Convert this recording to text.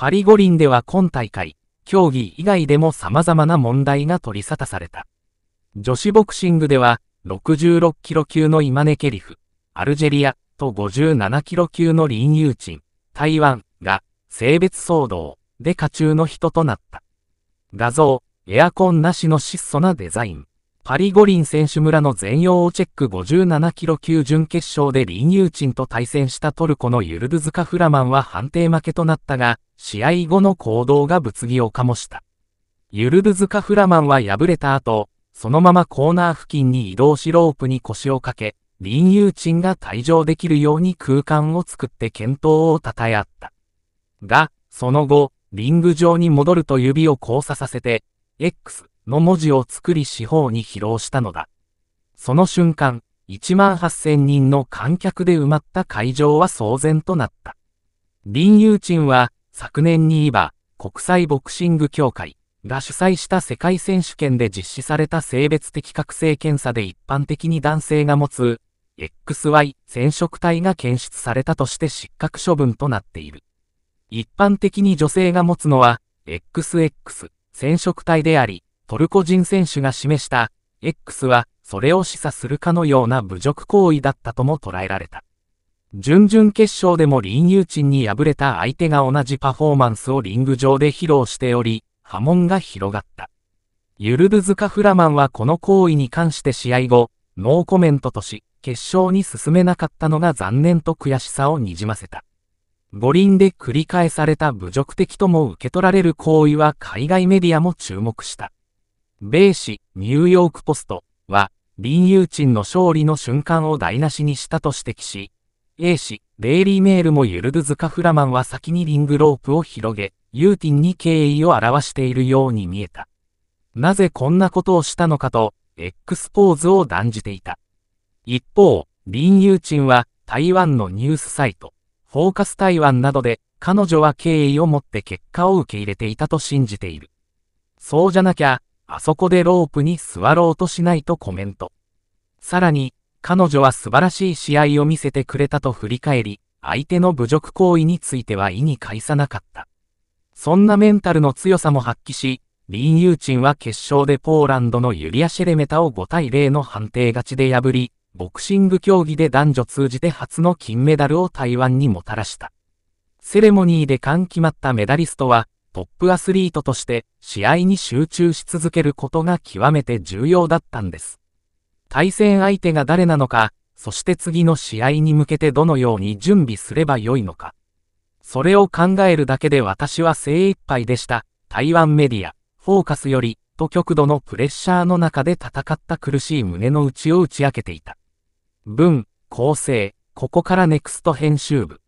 パリ五輪では今大会、競技以外でも様々な問題が取り沙汰された。女子ボクシングでは、66キロ級のイマネケリフ、アルジェリアと57キロ級のリン・ユーチン、台湾が性別騒動で家中の人となった。画像、エアコンなしの質素なデザイン。パリ五輪選手村の全容をチェック57キロ級準決勝でリン・ユーチンと対戦したトルコのユルドゥズカ・フラマンは判定負けとなったが、試合後の行動が物議を醸した。ユルドゥズカ・フラマンは敗れた後、そのままコーナー付近に移動しロープに腰をかけ、リン・ユーチンが退場できるように空間を作って検討を称え合った。が、その後、リング上に戻ると指を交差させて、X、の文字を作り四方に披露したのだ。その瞬間、1万8000人の観客で埋まった会場は騒然となった。林友鎮は昨年に今、国際ボクシング協会が主催した世界選手権で実施された性別的覚醒検査で一般的に男性が持つ XY 染色体が検出されたとして失格処分となっている。一般的に女性が持つのは XX 染色体であり、トルコ人選手が示した X はそれを示唆するかのような侮辱行為だったとも捉えられた。準々決勝でもリン・ユーチンに敗れた相手が同じパフォーマンスをリング上で披露しており、波紋が広がった。ユルドゥズカ・フラマンはこの行為に関して試合後、ノーコメントとし、決勝に進めなかったのが残念と悔しさをにじませた。五輪で繰り返された侮辱的とも受け取られる行為は海外メディアも注目した。米紙、ニューヨークポストは、林友鎮の勝利の瞬間を台無しにしたと指摘し、A 氏、デイリーメールもユルドゥズカフラマンは先にリングロープを広げ、ユーティンに敬意を表しているように見えた。なぜこんなことをしたのかと、X ポーズを断じていた。一方、林友鎮は台湾のニュースサイト、フォーカス台湾などで、彼女は敬意を持って結果を受け入れていたと信じている。そうじゃなきゃ、あそこでロープに座ろうとしないとコメント。さらに、彼女は素晴らしい試合を見せてくれたと振り返り、相手の侮辱行為については意に介さなかった。そんなメンタルの強さも発揮し、リン・ユーチンは決勝でポーランドのユリア・シェレメタを5対0の判定勝ちで破り、ボクシング競技で男女通じて初の金メダルを台湾にもたらした。セレモニーで感決まったメダリストは、トップアスリートとして試合に集中し続けることが極めて重要だったんです。対戦相手が誰なのか、そして次の試合に向けてどのように準備すればよいのか。それを考えるだけで私は精一杯でした。台湾メディア、フォーカスより、と極度のプレッシャーの中で戦った苦しい胸の内を打ち明けていた。文、構成、ここからネクスト編集部。